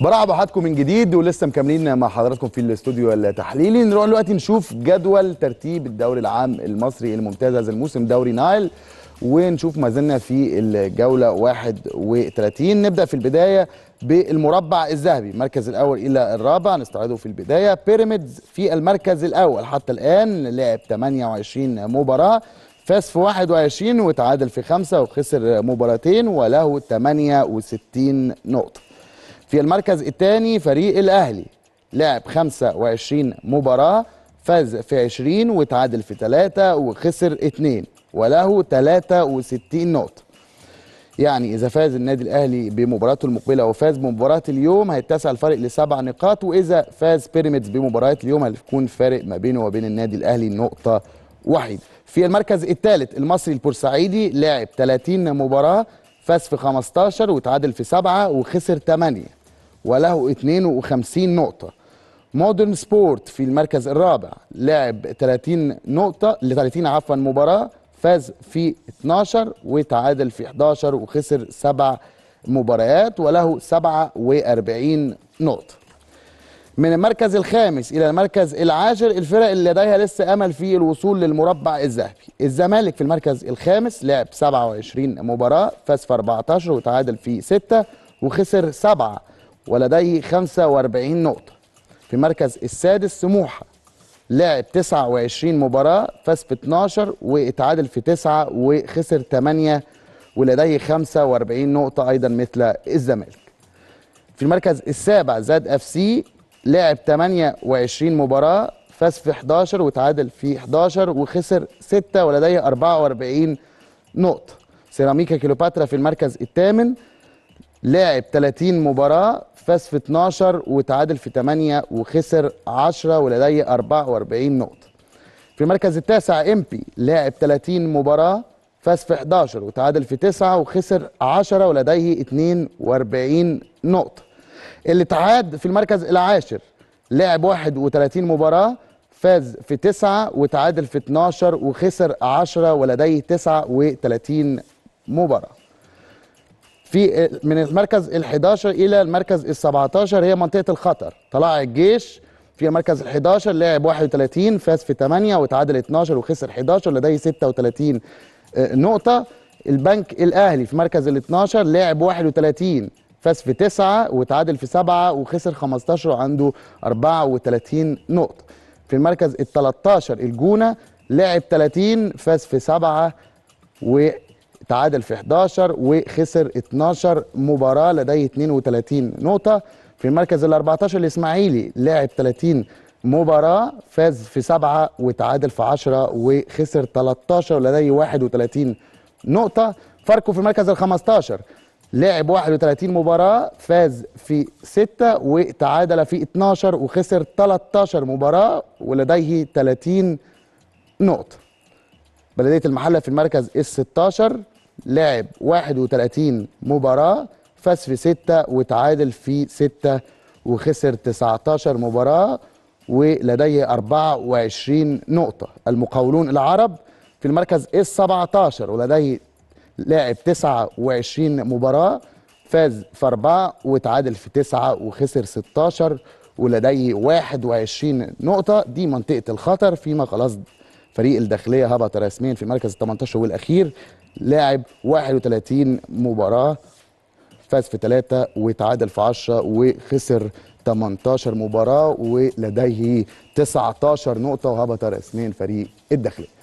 برحب بحضراتكم من جديد ولسه مكملين مع حضراتكم في الاستوديو التحليلي نروح دلوقتي نشوف جدول ترتيب الدوري العام المصري الممتاز هذا الموسم دوري نايل ونشوف ما زلنا في الجوله 31 نبدا في البدايه بالمربع الذهبي المركز الاول الى الرابع نستعرضه في البدايه بيراميدز في المركز الاول حتى الان لعب 28 مباراه فاز في 21 وتعادل في خمسه وخسر مباراتين وله 68 نقطه في المركز الثاني فريق الاهلي لعب 25 مباراه فاز في 20 وتعادل في 3 وخسر 2 وله 63 نقطه يعني اذا فاز النادي الاهلي بمباراته المقبله وفاز بمباراه اليوم هيتسع الفرق لسبع نقاط واذا فاز بيراميدز بمباراه اليوم هيكون فارق ما بينه وبين النادي الاهلي نقطه واحده في المركز الثالث المصري البورسعيدي لاعب 30 مباراه فاز في 15 وتعادل في 7 وخسر 8 وله 52 نقطة مودرن سبورت في المركز الرابع لعب 30 نقطة ل 30 عفوا مباراة فاز في 12 وتعادل في 11 وخسر سبع مباريات وله 47 نقطة من المركز الخامس إلى المركز العاشر الفرق اللي لديها لسه أمل في الوصول للمربع الذهبي الزمالك في المركز الخامس لعب 27 مباراة فاز في 14 وتعادل في 6 وخسر 7 ولديه 45 نقطة في مركز السادس سموحة لعب 29 مباراة فاز في 12 واتعادل في 9 وخسر 8 ولديه 45 نقطة أيضا مثل الزمالك في المركز السابع زاد اف سي لعب 28 مباراة فاز في 11 وتعادل في 11 وخسر 6 ولديه 44 نقطة سيراميكا كيلوباترا في المركز الثامن لعب 30 مباراه فاز في 12 وتعادل في 8 وخسر 10 ولديه 44 نقطه في المركز التاسع امبي لعب 30 مباراه فاز في 11 وتعادل في 9 وخسر 10 ولديه 42 نقطه الاتحاد في المركز العاشر لعب 31 مباراه فاز في 9 وتعادل في 12 وخسر 10 ولديه 39 مباراه في من المركز ال11 الى المركز ال17 هي منطقه الخطر طلع الجيش في المركز ال11 لعب 31 فاز في 8 وتعادل 12 وخسر 11 لديه 36 آه، نقطه البنك الاهلي في مركز ال12 لعب 31 فاز في 9 وتعادل في 7 وخسر 15 وعنده 34 نقطه في المركز ال13 الجونه لعب 30 فاز في 7 و تعادل في 11 وخسر 12 مباراه لديه 32 نقطه في المركز ال 14 الاسماعيلي لعب 30 مباراه فاز في 7 وتعادل في 10 وخسر 13 لديه 31 نقطه فاركو في المركز ال 15 لعب 31 مباراة فاز في 6 وتعادل في 12 وخسر 13 مباراة ولديه 30 نقطة بلدية المحلة في المركز ال 16 لعب 31 مباراه فاز في 6 وتعادل في 6 وخسر 19 مباراه ولديه 24 نقطه المقاولون العرب في المركز ال 17 ولديه لاعب 29 مباراه فاز في أربعة وتعادل في تسعة وخسر 16 ولديه 21 نقطة دي منطقة الخطر فيما خلاص فريق الداخليه هبط رسميا في مركز ال 18 والاخير لاعب 31 مباراه فاز في 3 وتعادل في 10 وخسر 18 مباراه ولديه 19 نقطه وهبط رسميا فريق الداخليه